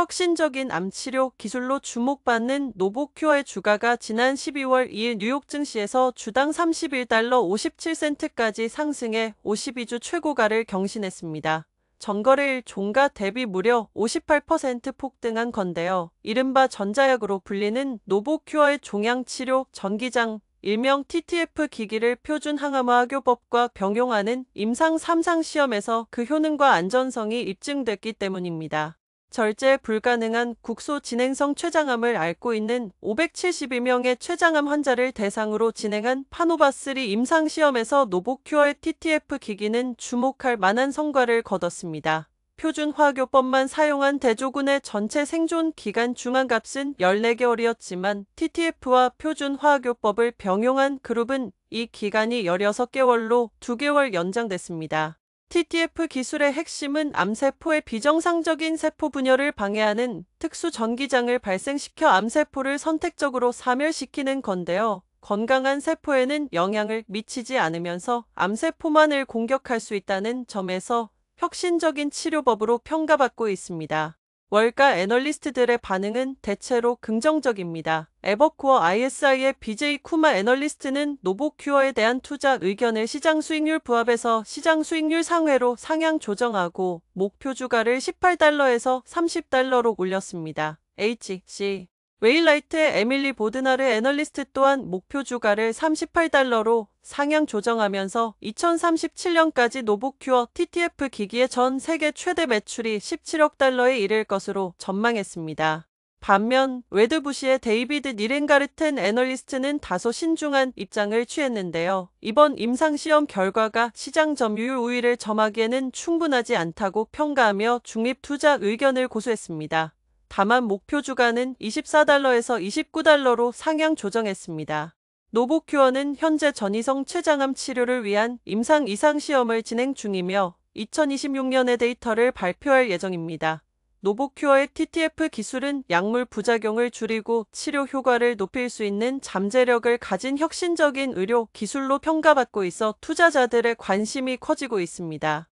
혁신적인 암치료 기술로 주목받는 노보큐어의 주가가 지난 12월 2일 뉴욕 증시에서 주당 31달러 57센트까지 상승해 52주 최고가를 경신했습니다. 전거래일 종가 대비 무려 58% 폭등한 건데요. 이른바 전자약으로 불리는 노보큐어의 종양치료 전기장 일명 TTF 기기를 표준 항암화 학교법과 병용하는 임상 3상 시험에서 그 효능과 안전성이 입증됐기 때문입니다. 절제 불가능한 국소 진행성 췌장암을 앓고 있는 572명의 췌장암 환자를 대상으로 진행한 파노바3 임상시험에서 노보큐어의 TTF 기기는 주목할 만한 성과를 거뒀습니다. 표준 화학요법만 사용한 대조군의 전체 생존 기간 중앙값은 14개월이었지만 TTF와 표준 화학요법을 병용한 그룹은 이 기간이 16개월로 2개월 연장됐습니다. TTF 기술의 핵심은 암세포의 비정상적인 세포 분열을 방해하는 특수 전기장을 발생시켜 암세포를 선택적으로 사멸시키는 건데요. 건강한 세포에는 영향을 미치지 않으면서 암세포만을 공격할 수 있다는 점에서 혁신적인 치료법으로 평가받고 있습니다. 월가 애널리스트들의 반응은 대체로 긍정적입니다. 에버쿠어 ISI의 BJ 쿠마 애널리스트는 노보큐어에 대한 투자 의견을 시장 수익률 부합에서 시장 수익률 상회로 상향 조정하고 목표 주가를 18달러에서 30달러로 올렸습니다. HC 웨일라이트의 에밀리 보드나르 애널리스트 또한 목표 주가를 38달러로 상향 조정하면서 2037년까지 노보큐어 TTF 기기의 전 세계 최대 매출이 17억 달러에 이를 것으로 전망했습니다. 반면 웨드부시의 데이비드 니렌가르텐 애널리스트는 다소 신중한 입장을 취했는데요. 이번 임상시험 결과가 시장 점유율 우위를 점하기에는 충분하지 않다고 평가하며 중립 투자 의견을 고수했습니다. 다만 목표 주가는 24달러에서 29달러로 상향 조정했습니다. 노보큐어는 현재 전이성 췌장암 치료를 위한 임상 이상 시험을 진행 중이며 2026년에 데이터를 발표할 예정입니다. 노보큐어의 TTF 기술은 약물 부작용을 줄이고 치료 효과를 높일 수 있는 잠재력을 가진 혁신적인 의료 기술로 평가받고 있어 투자자들의 관심이 커지고 있습니다.